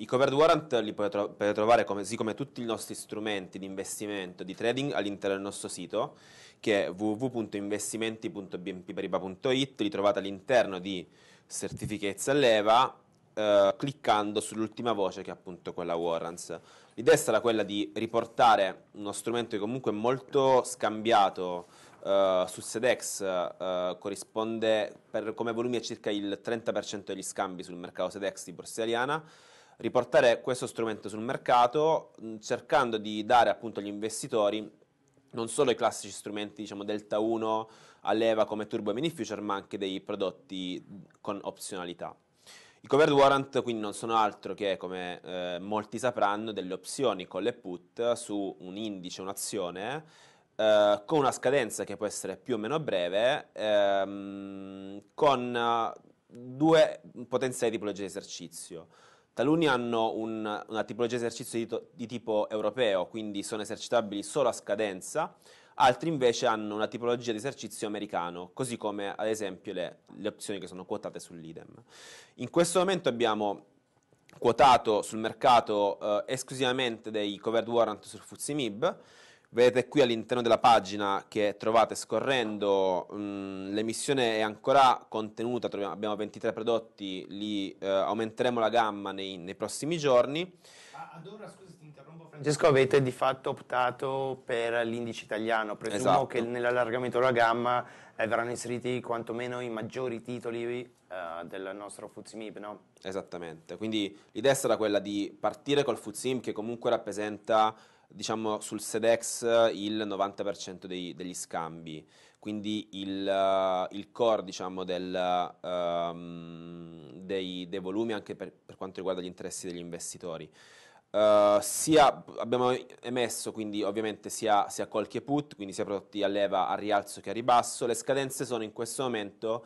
I covered warrant li potete trovare come, sì, come tutti i nostri strumenti di investimento, di trading all'interno del nostro sito che è www.investimenti.bmperiba.it, li trovate all'interno di certifichezza leva eh, cliccando sull'ultima voce che è appunto quella warrants. L'idea è stata quella di riportare uno strumento che comunque è molto scambiato Uh, su Sedex uh, corrisponde per, come volumi a circa il 30% degli scambi sul mercato Sedex di borsa italiana riportare questo strumento sul mercato mm, cercando di dare appunto agli investitori non solo i classici strumenti diciamo delta 1 a leva come turbo e mini future ma anche dei prodotti con opzionalità. I covered warrant quindi non sono altro che, come eh, molti sapranno, delle opzioni con le put su un indice, un'azione, eh, con una scadenza che può essere più o meno breve, ehm, con eh, due potenziali tipologie di esercizio Taluni hanno un, una tipologia di esercizio di, to, di tipo europeo, quindi sono esercitabili solo a scadenza, altri invece hanno una tipologia di esercizio americano, così come ad esempio le, le opzioni che sono quotate sull'idem. In questo momento abbiamo quotato sul mercato eh, esclusivamente dei covered warrant sul FUZIMIB. MIB, Vedete qui all'interno della pagina che trovate scorrendo, mh, l'emissione è ancora contenuta, troviamo, abbiamo 23 prodotti, li eh, aumenteremo la gamma nei, nei prossimi giorni ad ora, scusa, ti interrompo. Francesco, avete di fatto optato per l'indice italiano. Presumo esatto. che nell'allargamento della gamma eh, verranno inseriti quantomeno i maggiori titoli eh, del nostro Fuzimib, no? Esattamente. Quindi l'idea è quella di partire col Fuzimib, che comunque rappresenta diciamo sul SEDEX eh, il 90% dei, degli scambi, quindi il, uh, il core diciamo, del, uh, dei, dei, volumi anche per, per quanto riguarda gli interessi degli investitori. Eh, sia abbiamo emesso quindi ovviamente sia, sia call che put, quindi sia prodotti a leva a rialzo che a ribasso. Le scadenze sono in questo momento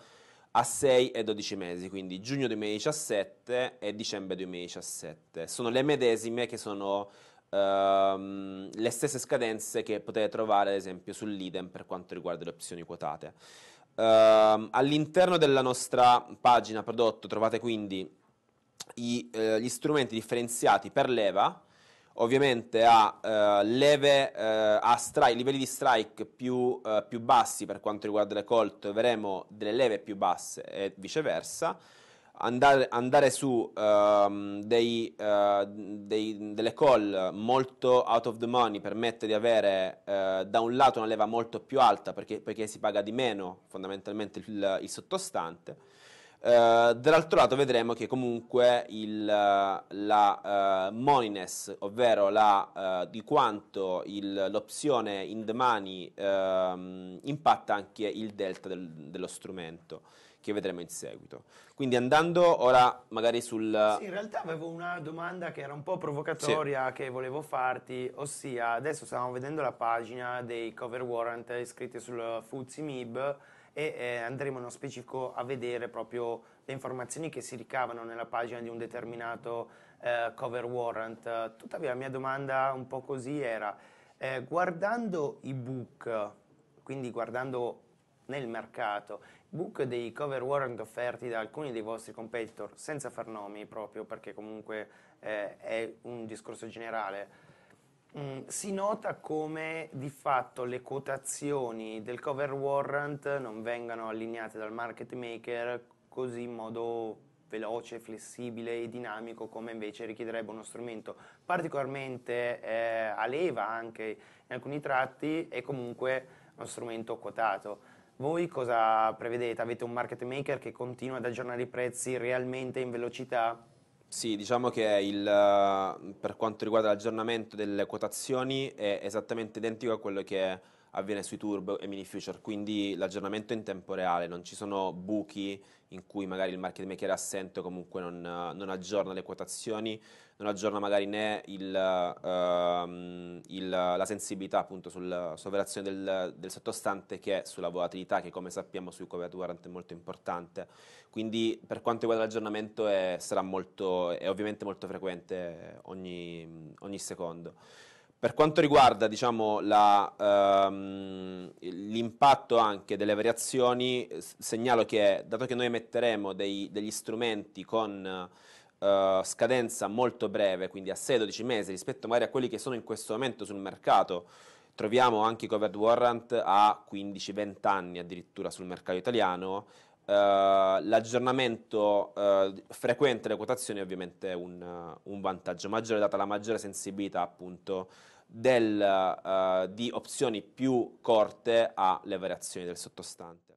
a 6 e 12 mesi, quindi giugno 2017 e dicembre 2017. Sono le medesime che sono uh, le stesse scadenze che potete trovare ad esempio sull'IDEM per quanto riguarda le opzioni quotate. Uh, all'interno della nostra pagina prodotto trovate quindi i, eh, gli strumenti differenziati per leva, ovviamente ha eh, leve eh, a strike, livelli di strike più, eh, più, bassi per quanto riguarda le Colt, avremo delle leve più basse e viceversa. Andare, andare su ehm, dei, eh, dei, delle call molto out of the money permette di avere eh, da un lato una leva molto più alta perché, perché si paga di meno fondamentalmente il, il sottostante eh, dall'altro lato vedremo che comunque il, la uh, eh, moines, ovvero la, uh, di quanto il, l'opzione in the money ehm, impatta anche il delta del, dello strumento che vedremo in seguito. Quindi andando ora magari sul... Sì, in realtà avevo una domanda che era un po' provocatoria sì. che volevo farti, ossia adesso stavamo vedendo la pagina dei cover warrant scritti sul Fuzzi MIB e eh, andremo nello specifico a vedere proprio le informazioni che si ricavano nella pagina di un determinato eh, cover warrant. Tuttavia la mia domanda un po' così era, eh, guardando i book, quindi guardando nel mercato, i book dei cover warrant offerti da alcuni dei vostri competitor, senza far nomi proprio perché comunque eh, è un discorso generale, Mm, si nota come di fatto le quotazioni del cover warrant non vengano allineate dal market maker così in modo veloce, flessibile e dinamico come invece richiederebbe uno strumento particolarmente eh, a leva anche in alcuni tratti e comunque uno strumento quotato. Voi cosa prevedete? Avete un market maker che continua ad aggiornare i prezzi realmente in velocità? Sì, diciamo che il, eh, per quanto riguarda l'aggiornamento delle quotazioni è esattamente identico a quello che avviene sui turbo e mini future, quindi l'aggiornamento è in tempo reale, non ci sono buchi in cui magari il market maker è assente o comunque non, non aggiorna le quotazioni, non aggiorna magari né il, uh, il, la sensibilità appunto sulla sovrazione del, del, sottostante che è sulla volatilità che come sappiamo sui covered warrant è molto importante, quindi per quanto riguarda l'aggiornamento è, sarà molto, è ovviamente molto frequente ogni, ogni secondo. Per quanto riguarda diciamo, la, ehm, l'impatto anche delle variazioni, segnalo che dato che noi emetteremo dei, degli strumenti con eh, scadenza molto breve, quindi a 6-12 mesi rispetto magari a quelli che sono in questo momento sul mercato, troviamo anche i covered warrant a 15-20 anni addirittura sul mercato italiano, eh, l'aggiornamento eh, frequente delle quotazioni è ovviamente un, eh, un, vantaggio maggiore data la maggiore sensibilità appunto del, di opzioni più corte alle variazioni del sottostante.